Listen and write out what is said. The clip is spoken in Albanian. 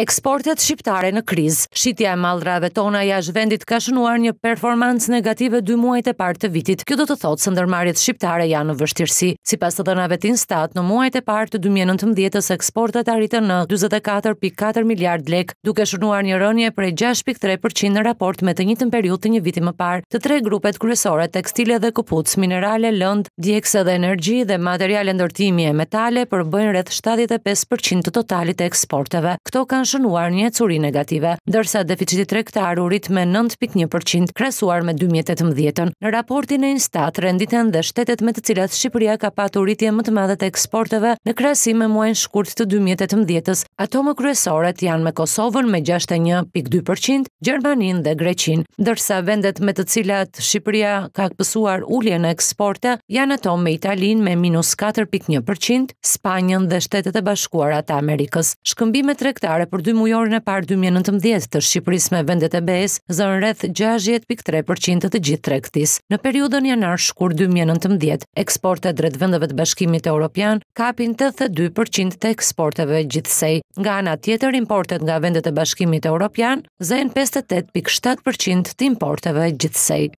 Eksportet shqiptare në kriz. Shitja e mallrave tona jashtë vendit ka shënuar një performancë negative dy muajt e parë të vitit. Kjo do të thotë se ndërmarrjet shqiptare janë në vështirësi. Sipas të dhënave të Instat, në muajt e parë të 2019-s eksportet arritën në 44.4 miliard lek, duke shënuar një rënje prej 6.3% në raport me të njëjtën periudhë të një viti më parë. Të tre grupet kryesore, tekstile dhe kupuc, minerale, lëndë, djegëse dhe energji dhe materiale ndërtimi e metale, përbëjnë rreth 75% të totalit të eksporteve. Kto kanë shënuar një ecuri negative, ndërsa deficiti tregtar u rit me 9.1% krahasuar me 2018-ën. Në raportin e Instat renditen dhe shtetet me të cilat Shqipëria ka patur rritje më të madhe të eksporteve në krahasim me muajin shkurt të 2018-s. Ato më kryesoret janë me Kosovën me 61.2%, Gjermaninë dhe Greqinë, ndërsa vendet me të cilat Shqipëria ka pësuar ulje në eksporte janë ato me Italinë me minus 4.1%, Spanjën dhe Shtetet e Bashkuara të Amerikës. Shkëmbimet tregtare për për mujorën e parë 2019 të Shqipëris me vendet e besë zënë rreth 60.3% të gjithë trektis. Në periudën janar shkur 2019, eksporte dretë vendeve të bashkimit e Europian kapin 82% të eksporteve gjithsej. Nga anë atjetër importet nga vendet e bashkimit e Europian zënë 58.7% të importeve gjithsej.